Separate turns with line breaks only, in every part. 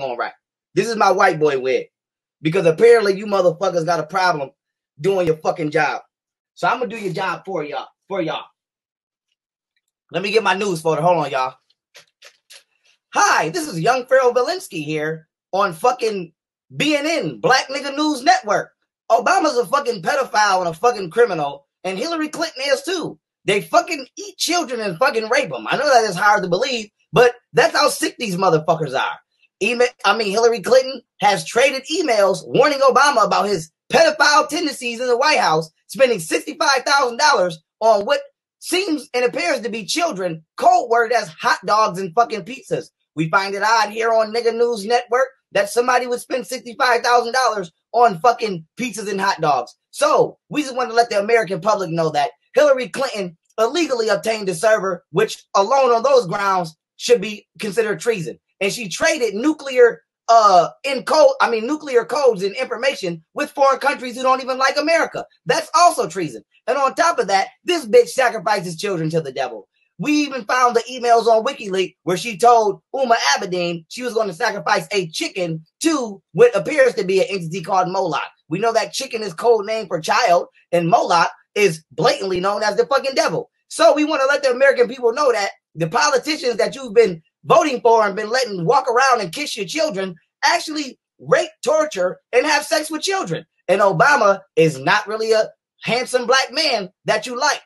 on right. This is my white boy wig. Because apparently you motherfuckers got a problem doing your fucking job. So I'm gonna do your job for y'all. For y'all. Let me get my news photo. Hold on, y'all. Hi, this is Young Pharaoh Valinsky here on fucking BNN, Black Nigga News Network. Obama's a fucking pedophile and a fucking criminal, and Hillary Clinton is too. They fucking eat children and fucking rape them. I know that is hard to believe, but that's how sick these motherfuckers are. Email, I mean, Hillary Clinton has traded emails warning Obama about his pedophile tendencies in the White House, spending $65,000 on what seems and appears to be children, Cold word as hot dogs and fucking pizzas. We find it odd here on Nigga News Network that somebody would spend $65,000 on fucking pizzas and hot dogs. So we just want to let the American public know that Hillary Clinton illegally obtained a server, which alone on those grounds should be considered treason. And she traded nuclear uh in code i mean nuclear codes and information with foreign countries who don't even like america that's also treason and on top of that this bitch sacrifices children to the devil we even found the emails on wikileaks where she told uma abedin she was going to sacrifice a chicken to what appears to be an entity called moloch we know that chicken is code name for child and moloch is blatantly known as the fucking devil so we want to let the american people know that the politicians that you've been voting for and been letting walk around and kiss your children actually rape, torture, and have sex with children. And Obama is not really a handsome black man that you like.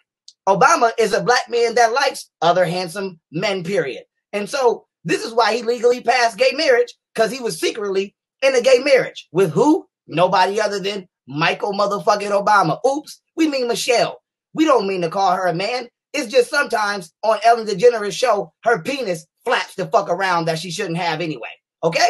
Obama is a black man that likes other handsome men, period. And so this is why he legally passed gay marriage, because he was secretly in a gay marriage with who? Nobody other than Michael motherfucking Obama. Oops, we mean Michelle. We don't mean to call her a man. It's just sometimes on Ellen DeGeneres' show, her penis flaps the fuck around that she shouldn't have anyway. Okay?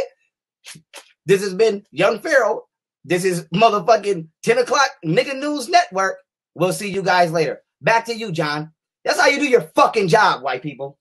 This has been Young Pharaoh. This is motherfucking 10 o'clock nigga news network. We'll see you guys later. Back to you, John. That's how you do your fucking job, white people.